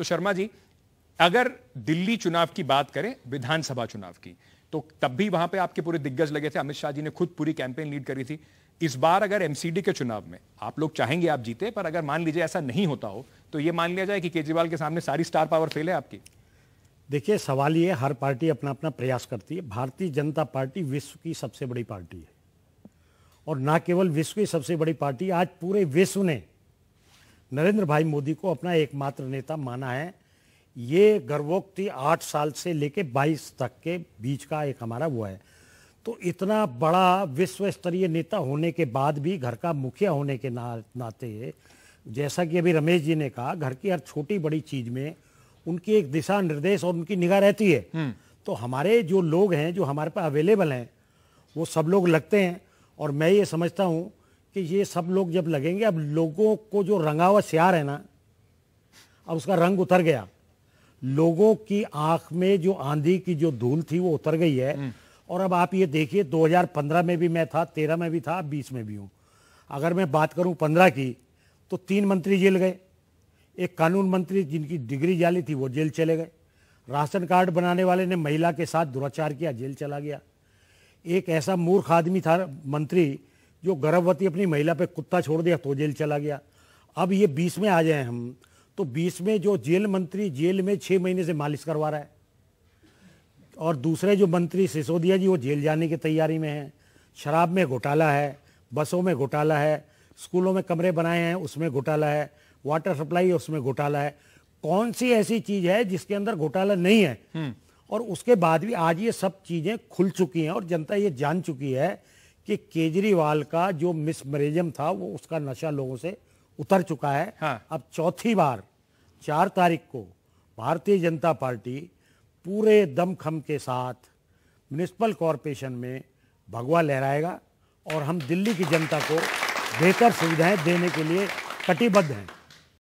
तो शर्मा जी अगर दिल्ली चुनाव की बात करें विधानसभा चुनाव की तो तब भी वहां पे आपके पूरे दिग्गज लगे थे अमित शाह जी ने खुद पूरी कैंपेन लीड करी थी इस बार अगर एमसीडी के चुनाव में आप लोग चाहेंगे आप जीते पर अगर मान लीजिए ऐसा नहीं होता हो तो ये मान लिया जाए कि केजरीवाल के सामने सारी स्टार पावर फेल है आपकी देखिए सवाल ये हर पार्टी अपना अपना प्रयास करती है भारतीय जनता पार्टी विश्व की सबसे बड़ी पार्टी है और ना केवल विश्व की सबसे बड़ी पार्टी आज पूरे विश्व ने नरेंद्र भाई मोदी को अपना एकमात्र नेता माना है ये गर्वोक्ति आठ साल से लेके बाईस तक के बीच का एक हमारा हुआ है तो इतना बड़ा विश्व स्तरीय नेता होने के बाद भी घर का मुखिया होने के ना, नाते जैसा कि अभी रमेश जी ने कहा घर की हर छोटी बड़ी चीज में उनकी एक दिशा निर्देश और उनकी निगाह रहती है हम्म। तो हमारे जो लोग हैं जो हमारे पास अवेलेबल हैं वो सब लोग लगते हैं और मैं ये समझता हूँ कि ये सब लोग जब लगेंगे अब लोगों को जो रंगा हुआ सियार है ना अब उसका रंग उतर गया लोगों की आंख में जो आंधी की जो धूल थी वो उतर गई है हम्म। और अब आप ये देखिए 2015 में भी मैं था 13 में भी था 20 में भी हूं अगर मैं बात करूं 15 की तो तीन मंत्री जेल गए एक कानून मंत्री जिनकी डिग्री जाली थी वो जेल चले गए राशन कार्ड बनाने वाले ने महिला के साथ दुराचार किया जेल चला गया एक ऐसा मूर्ख आदमी था मंत्री जो गर्भवती अपनी महिला पे कुत्ता छोड़ दिया तो जेल चला गया अब ये बीस में आ जाए हम तो बीस में जो जेल मंत्री जेल में छह महीने से मालिश करवा रहा है और दूसरे जो मंत्री सिसोदिया जी वो जेल जाने की तैयारी में है शराब में घोटाला है बसों में घोटाला है स्कूलों में कमरे बनाए हैं उसमें घोटाला है वाटर सप्लाई है उसमें घोटाला है कौन सी ऐसी चीज़ है जिसके अंदर घोटाला नहीं है हम्म। और उसके बाद भी आज ये सब चीज़ें खुल चुकी हैं और जनता ये जान चुकी है कि केजरीवाल का जो मरेजम था वो उसका नशा लोगों से उतर चुका है हाँ। अब चौथी बार चार तारीख को भारतीय जनता पार्टी पूरे दमखम के साथ म्यूनिसपल कॉरपोरेशन में भगवा लहराएगा और हम दिल्ली की जनता को बेहतर सुविधाएं देने के लिए कटिबद्ध हैं